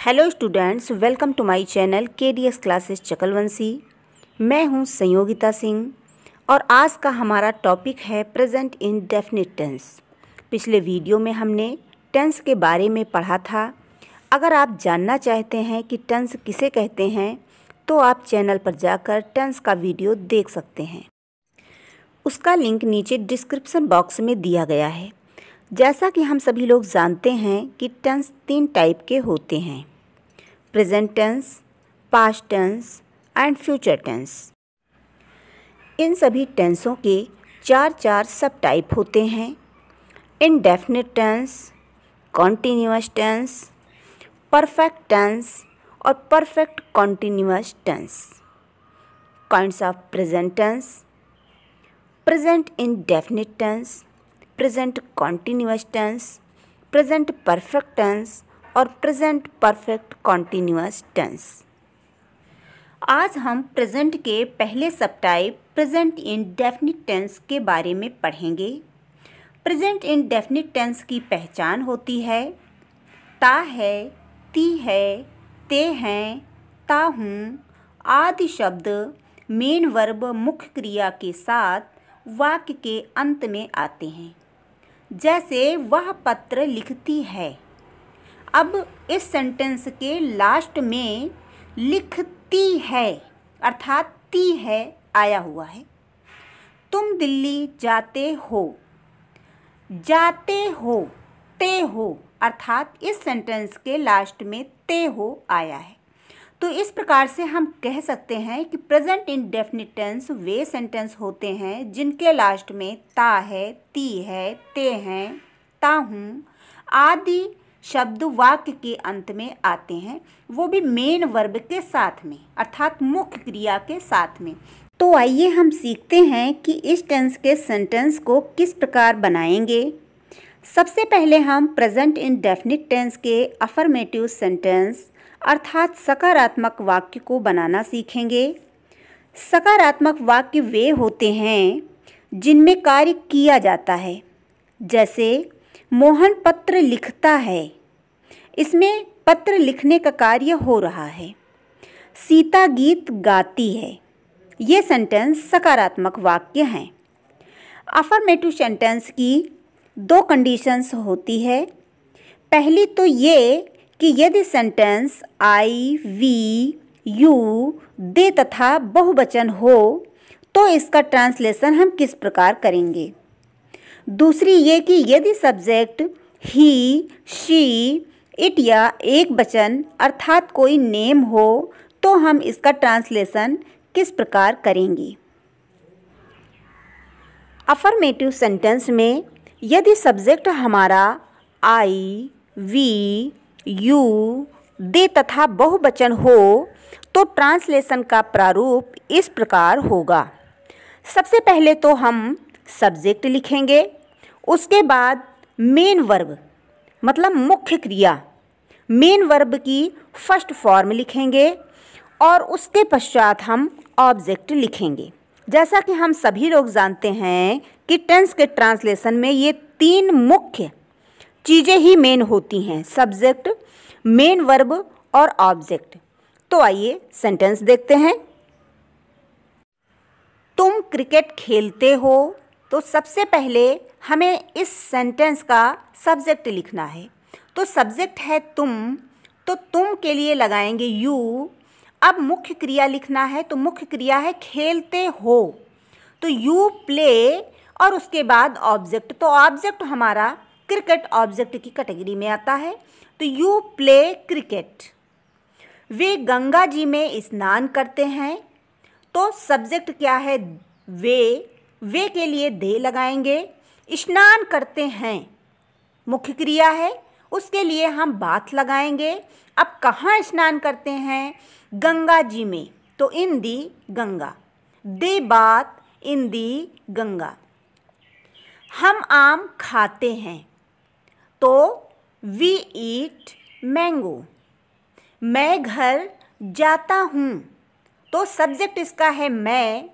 Hello students welcome to my channel K D S classes Chakalvanshi मैं हूं संयोगिता सिंह और आज का हमारा टॉपिक है प्रेजेंट इन डेफिनेट टेंस पिछले वीडियो में हमने टेंस के बारे में पढ़ा था अगर आप जानना चाहते हैं कि टेंस किसे कहते हैं तो आप चैनल पर जाकर टेंस का वीडियो देख सकते हैं उसका लिंक नीचे डिस्क्रिप्सन बॉक्स में दिया गया है जैसा कि हम सभी लोग जानते हैं कि टेंस तीन टाइप के होते हैं present tense past tense and future tense इन सभी टेंसों के चार चार सब टाइप होते हैं indefinite tense continuous tense perfect tense और perfect continuous tense kinds of present tense present indefinite tense present continuous tense present perfect tense और प्रेजेंट परफेक्ट कॉन्टीन्यूस टेंस आज हम प्रेजेंट के पहले subtype present indefinite tense के बारे में पढ़ेंगे प्रेजेंट इन डेफिनिट टेंस की पहचान होती है ता है ती है ते हैं ता हूँ आदि शब्द मेन वर्ब मुख्य क्रिया के साथ वाक्य के अंत में आते हैं जैसे वह पत्र लिखती है अब इस सेंटेंस के लास्ट में लिखती है अर्थात ती है आया हुआ है तुम दिल्ली जाते हो जाते हो ते हो अर्थात इस सेंटेंस के लास्ट में ते हो आया है तो इस प्रकार से हम कह सकते हैं कि प्रेजेंट इन डेफिनेट टेंस वे सेंटेंस होते हैं जिनके लास्ट में ता है ती है ते हैं ता हूँ आदि शब्द वाक्य के अंत में आते हैं वो भी मेन वर्ब के साथ में अर्थात मुख्य क्रिया के साथ में तो आइए हम सीखते हैं कि इस टेंस के सेंटेंस को किस प्रकार बनाएंगे सबसे पहले हम प्रेजेंट इन डेफिनेट टेंस के अफर्मेटिव सेंटेंस अर्थात सकारात्मक वाक्य को बनाना सीखेंगे सकारात्मक वाक्य वे होते हैं जिनमें कार्य किया जाता है जैसे मोहन पत्र लिखता है इसमें पत्र लिखने का कार्य हो रहा है सीता गीत गाती है ये सेंटेंस सकारात्मक वाक्य हैं अफर्मेटिव सेंटेंस की दो कंडीशंस होती है पहली तो ये कि यदि sentence I we you they तथा बहुवचन हो तो इसका ट्रांसलेशन हम किस प्रकार करेंगे दूसरी ये कि यदि सब्जेक्ट ही शी इट या एक वचन अर्थात कोई नेम हो तो हम इसका ट्रांसलेशन किस प्रकार करेंगे अफर्मेटिव सेंटेंस में यदि सब्जेक्ट हमारा आई वी यू दे तथा बहुवचन हो तो ट्रांसलेशन का प्रारूप इस प्रकार होगा सबसे पहले तो हम सब्जेक्ट लिखेंगे उसके बाद मेन वर्ब मतलब मुख्य क्रिया मेन वर्ब की फर्स्ट फॉर्म लिखेंगे और उसके पश्चात हम ऑब्जेक्ट लिखेंगे जैसा कि हम सभी लोग जानते हैं कि टेंस के ट्रांसलेशन में ये तीन मुख्य चीज़ें ही मेन होती हैं सब्जेक्ट मेन वर्ब और ऑब्जेक्ट तो आइए सेंटेंस देखते हैं तुम क्रिकेट खेलते हो तो सबसे पहले हमें इस सेंटेंस का सब्जेक्ट लिखना है तो सब्जेक्ट है तुम तो तुम के लिए लगाएंगे यू अब मुख्य क्रिया लिखना है तो मुख्य क्रिया है खेलते हो तो यू प्ले और उसके बाद ऑब्जेक्ट तो ऑब्जेक्ट हमारा क्रिकेट ऑब्जेक्ट की कैटेगरी में आता है तो यू प्ले क्रिकेट वे गंगा जी में स्नान करते हैं तो सब्जेक्ट क्या है वे वे के लिए दे लगाएंगे स्नान करते हैं मुख्य क्रिया है उसके लिए हम बात लगाएंगे अब कहाँ स्नान करते हैं गंगा जी में तो इन दी गंगा दे बात इन दी गंगा हम आम खाते हैं तो वी ईट मैंगो मैं घर जाता हूँ तो सब्जेक्ट इसका है मैं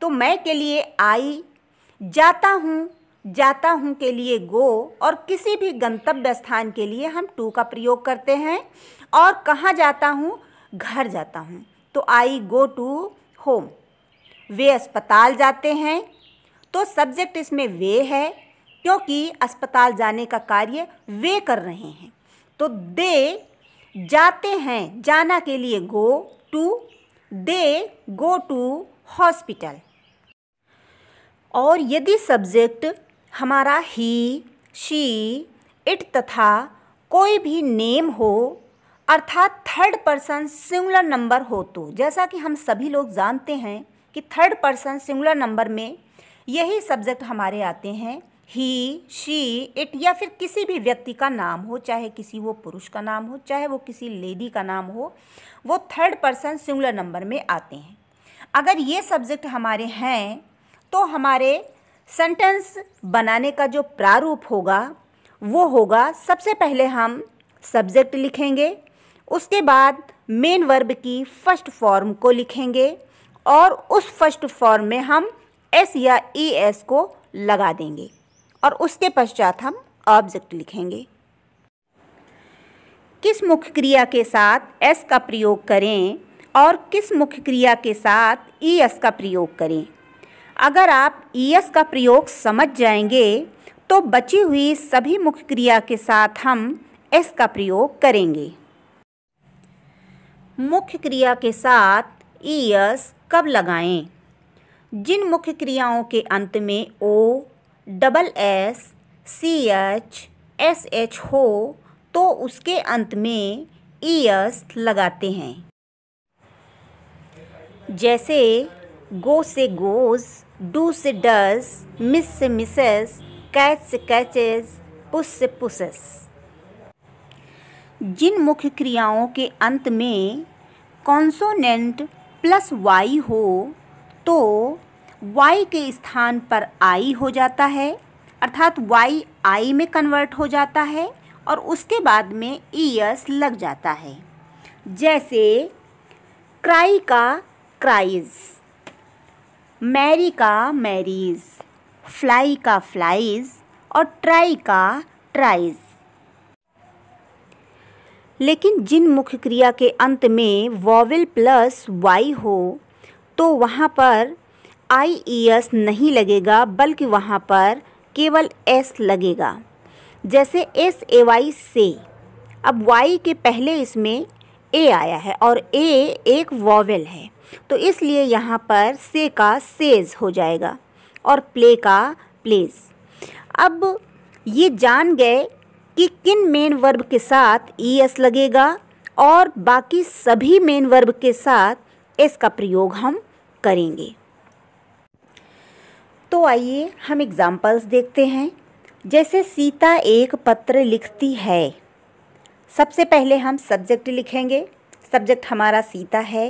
तो मैं के लिए आई जाता हूँ जाता हूँ के लिए गो और किसी भी गंतव्य स्थान के लिए हम टू का प्रयोग करते हैं और कहाँ जाता हूँ घर जाता हूँ तो आई गो टू होम वे अस्पताल जाते हैं तो सब्जेक्ट इसमें वे है क्योंकि अस्पताल जाने का कार्य वे कर रहे हैं तो दे जाते हैं जाना के लिए go to they go to hospital और यदि सब्जेक्ट हमारा ही शी इट तथा कोई भी नेम हो अर्थात थर्ड पर्सन सिंगुलर नंबर हो तो जैसा कि हम सभी लोग जानते हैं कि थर्ड पर्सन सिंगुलर नंबर में यही सब्जेक्ट हमारे आते हैं ही शी इट या फिर किसी भी व्यक्ति का नाम हो चाहे किसी वो पुरुष का नाम हो चाहे वो किसी लेडी का नाम हो वो थर्ड पर्सन सिंगुलर नंबर में आते हैं अगर ये सब्जेक्ट हमारे हैं तो हमारे सेंटेंस बनाने का जो प्रारूप होगा वो होगा सबसे पहले हम सब्जेक्ट लिखेंगे उसके बाद मेन वर्ब की फर्स्ट फॉर्म को लिखेंगे और उस फर्स्ट फॉर्म में हम एस या ई एस को लगा देंगे और उसके पश्चात हम ऑब्जेक्ट लिखेंगे किस मुख्य क्रिया के साथ एस का प्रयोग करें और किस मुख्य क्रिया के साथ ई e एस का प्रयोग करें अगर आप ई e एस का प्रयोग समझ जाएंगे तो बची हुई सभी मुख्य क्रिया के साथ हम एस का प्रयोग करेंगे मुख्य क्रिया के साथ ई e एस कब लगाएं? जिन मुख्य क्रियाओं के अंत में O double S C H S H हो तो उसके अंत में ई एस लगाते हैं जैसे गो से गोज डू से डस मिस से मिसेस कैच से कैचेस पुस से पुसेस जिन मुख्य क्रियाओं के अंत में कॉन्सोनेंट प्लस वाई हो तो y के स्थान पर i हो जाता है अर्थात y i में कन्वर्ट हो जाता है और उसके बाद में ईयस लग जाता है जैसे क्राई का क्राइज मैरी का मैरीज फ्लाई का फ्लाइज और ट्राई का ट्राइज लेकिन जिन मुख्य क्रिया के अंत में वॉवेल प्लस वाई हो तो वहाँ पर आई ई एस नहीं लगेगा बल्कि वहाँ पर केवल एस लगेगा जैसे एस ए वाई से अब वाई के पहले इसमें ए आया है और ए एक वॉवेल है तो इसलिए यहाँ पर से का सेज हो जाएगा और प्ले का प्लेज अब ये जान गए कि किन मेन वर्ब के साथ ई e एस लगेगा और बाकी सभी मेन वर्ब के साथ एस का प्रयोग हम करेंगे तो आइए हम एग्जाम्पल्स देखते हैं जैसे सीता एक पत्र लिखती है सबसे पहले हम सब्जेक्ट लिखेंगे सब्जेक्ट हमारा सीता है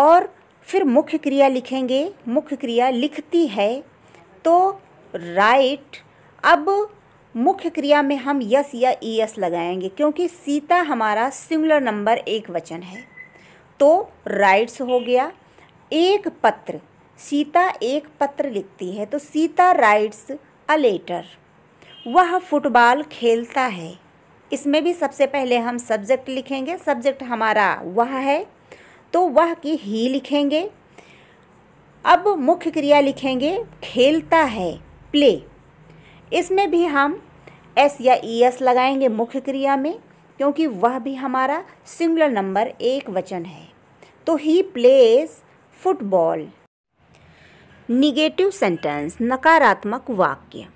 और फिर मुख्य क्रिया लिखेंगे मुख्य क्रिया लिखती है तो राइट अब मुख्य क्रिया में हम यस या ई एस लगाएंगे क्योंकि सीता हमारा सिंगुलर नंबर एक वचन है तो राइट्स हो गया एक पत्र सीता एक पत्र लिखती है तो सीता राइट्स अ लेटर वह फुटबॉल खेलता है इसमें भी सबसे पहले हम सब्जेक्ट लिखेंगे सब्जेक्ट हमारा वह है तो वह की ही लिखेंगे अब मुख्य क्रिया लिखेंगे खेलता है प्ले इसमें भी हम एस या ई एस लगाएंगे मुख्य क्रिया में क्योंकि वह भी हमारा सिंगुलर नंबर एक वचन है तो he plays football negative sentence नकारात्मक वाक्य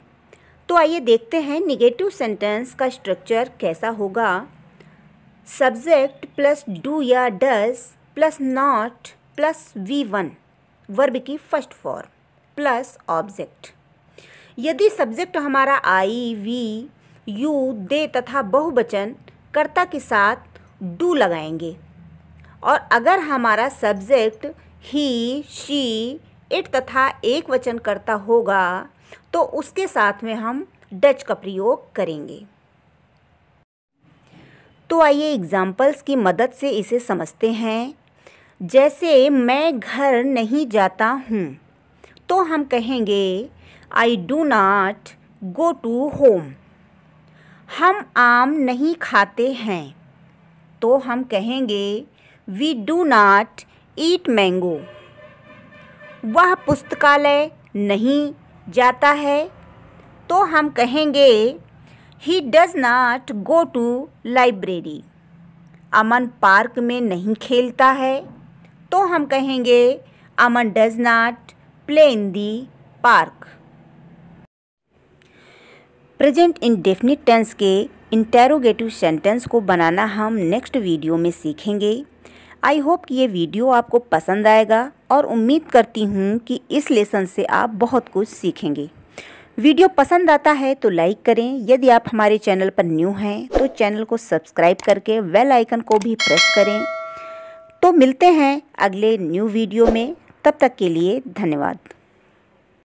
तो आइए देखते हैं निगेटिव सेंटेंस का स्ट्रक्चर कैसा होगा सब्जेक्ट प्लस डू या does plus not plus V one verb की फर्स्ट फॉर्म प्लस ऑब्जेक्ट यदि सब्जेक्ट हमारा आई वी यू दे तथा बहुवचन कर्ता के साथ डू लगाएंगे और अगर हमारा सब्जेक्ट ही शी इट तथा एक वचन करता होगा तो उसके साथ में हम डच का प्रयोग करेंगे तो आइए एग्जाम्पल्स की मदद से इसे समझते हैं जैसे मैं घर नहीं जाता हूँ तो हम कहेंगे I do not go to home हम आम नहीं खाते हैं तो हम कहेंगे we do not eat mango वह पुस्तकालय नहीं जाता है तो हम कहेंगे he does not go to library Aman पार्क में नहीं खेलता है तो हम कहेंगे Aman does not play in the park present definite tense के इंटेरोगेटिव सेंटेंस को बनाना हम नेक्स्ट वीडियो में सीखेंगे आई होप कि ये वीडियो आपको पसंद आएगा और उम्मीद करती हूँ कि इस लेसन से आप बहुत कुछ सीखेंगे वीडियो पसंद आता है तो लाइक करें यदि आप हमारे चैनल पर न्यू हैं तो चैनल को सब्सक्राइब करके वेल आइकन को भी प्रेस करें तो मिलते हैं अगले न्यू वीडियो में तब तक के लिए धन्यवाद